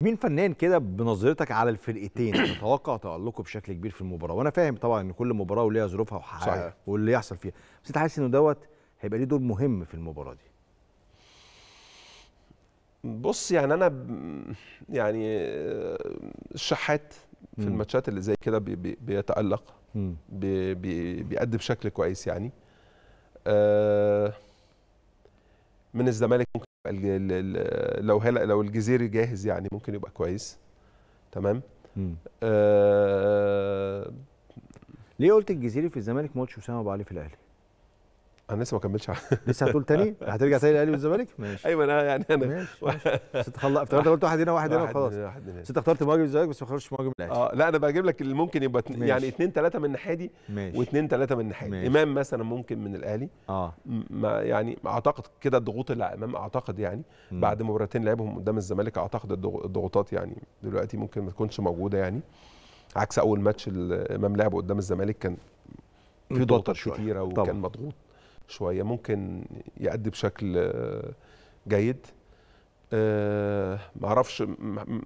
مين فنان كده بنظرتك على الفرقتين تتوقع تألقه بشكل كبير في المباراه وانا فاهم طبعا ان كل مباراه وليها ظروفها وحقها واللي يحصل فيها بس انت حاسس انه دوت هيبقى ليه دور مهم في المباراه دي بص يعني انا يعني الشحات آه، في الماتشات اللي زي كده بي بي بيتالق بي بي بيأدي بشكل كويس يعني آه من الزمالك ممكن لو هلا لو الجزيري جاهز يعني ممكن يبقى كويس تمام آه ليه قلت الجزيري في الزمالك ما قلتش اسامه ابو علي في الاهلي انا لسه ما كملتش لسه هتقول تاني هترجع تاني للاهلي والزمالك أيوة، ماشي ايوه انا يعني انا ماشي ماشي خلصت افتكرت قلت واحد هنا واحد هنا وخلاص انت اخترت مهاجم الزمالك بس ما اخترتش مهاجم الاهلي اه لا انا بجيب لك اللي ممكن يبقى يعني اثنين ثلاثه من الناحيه دي واثنين ثلاثه من الناحيه دي امام مثلا ممكن من الاهلي اه يعني اعتقد كده الضغوط اللي امام اعتقد يعني بعد مباراتين لعبهم قدام الزمالك اعتقد الضغوطات يعني دلوقتي ممكن ما تكونش موجوده يعني عكس اول ماتش امام لعبه قدام الزمالك كان في ضغوطات كتيره وكان مضغوط شويه ممكن يأدي بشكل آه، جيد آه، ما اعرفش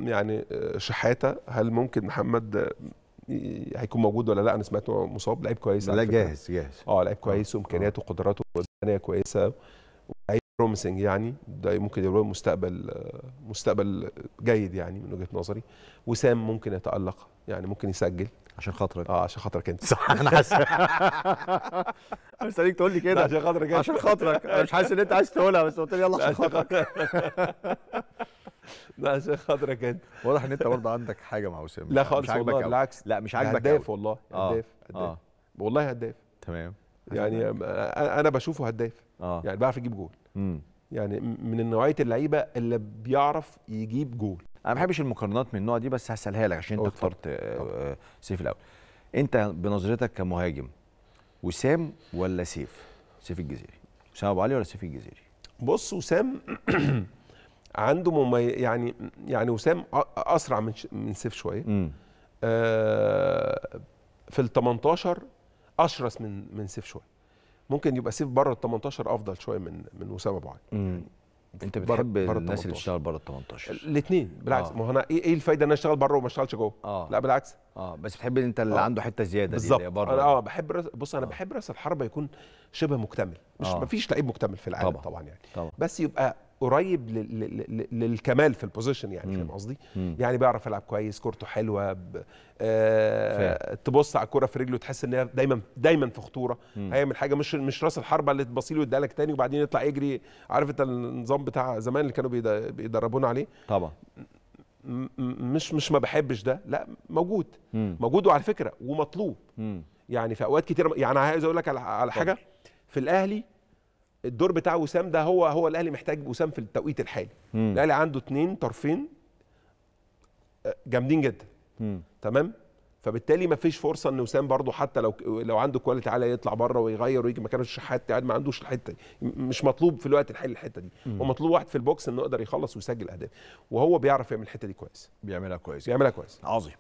يعني آه، شحاته هل ممكن محمد هيكون موجود ولا لا انا سمعت مصاب لعيب كويس لا جاهز جاهز اه لعيب كويس وامكانياته وقدراته البدنيه كويسه لعيب بروميسنج يعني ده ممكن يبقى مستقبل مستقبل جيد يعني من وجهه نظري وسام ممكن يتالق يعني ممكن يسجل عشان خاطرك اه عشان خاطرك انت صح انا حاسس مستنيك تقول لي كده عشان خاطرك عشان خاطرك انا مش حاسس ان انت عايز تقولها بس قلت لي يلا عشان خاطرك لا عشان خاطرك انت واضح ان انت برضه عندك حاجه مع وسام لا خالص والله بالعكس لا مش عاجبك هداف والله آه، هداف هداف آه. والله هداف تمام يعني انا بشوفه هداف آه. يعني بيعرف يجيب جول يعني من نوعيه اللعيبه اللي بيعرف يجيب جول انا ما بحبش المقارنات من النوع دي بس هسالها لك عشان انت اخترت آه، آه، سيف الاول انت بنظرتك كمهاجم وسام ولا سيف سيف الجزيري وسام ابو علي ولا سيف الجزيري بص وسام عنده ممي... يعني يعني وسام اسرع من ش... من سيف شويه آه في ال 18 اشرس من من سيف شويه ممكن يبقى سيف بره ال 18 افضل شويه من من وسام ابو علي انت بتحب برا الناس اللي بتشتغل بره ال 18 الاثنين بالعكس آه. ما هو انا ايه, إيه الفايده ان انا اشتغل بره وما اشتغلش جوه آه. لا بالعكس اه بس بتحب انت اللي آه. عنده حته زياده بالظبط انا اه بحب رس... بص انا آه. بحب راس الحربه يكون شبه مكتمل مش آه. مفيش لعيب مكتمل في العالم طبعا, طبعا يعني طبعا. بس يبقى قريب للكمال في البوزيشن يعني فاهم قصدي؟ يعني بيعرف يلعب كويس كورته حلوه آه، تبص على الكوره في رجله تحس ان هي دايما دايما في خطوره هيعمل حاجه مش مش راس الحربه اللي تبصي ويديها لك تاني وبعدين يطلع يجري عارف انت النظام بتاع زمان اللي كانوا بيدربونا عليه طبعا مش مش ما بحبش ده لا موجود مم. موجود وعلى فكره ومطلوب مم. يعني في اوقات كتير يعني عايز اقول لك على حاجه في الاهلي الدور بتاع وسام ده هو هو الاهلي محتاج وسام في التوقيت الحالي مم. الاهلي عنده اثنين طرفين آه، جامدين جدا تمام فبالتالي ما فيش فرصه ان وسام برضه حتى لو لو عنده كواليتي عاليه يطلع بره ويغير ويجي مكانه الشحات قاعد ما عندوش الحته دي مش مطلوب في الوقت الحالي الحته دي هو مطلوب واحد في البوكس انه يقدر يخلص ويسجل اهداف وهو بيعرف يعمل الحته دي كويس بيعملها كويس بيعملها كويس عظيم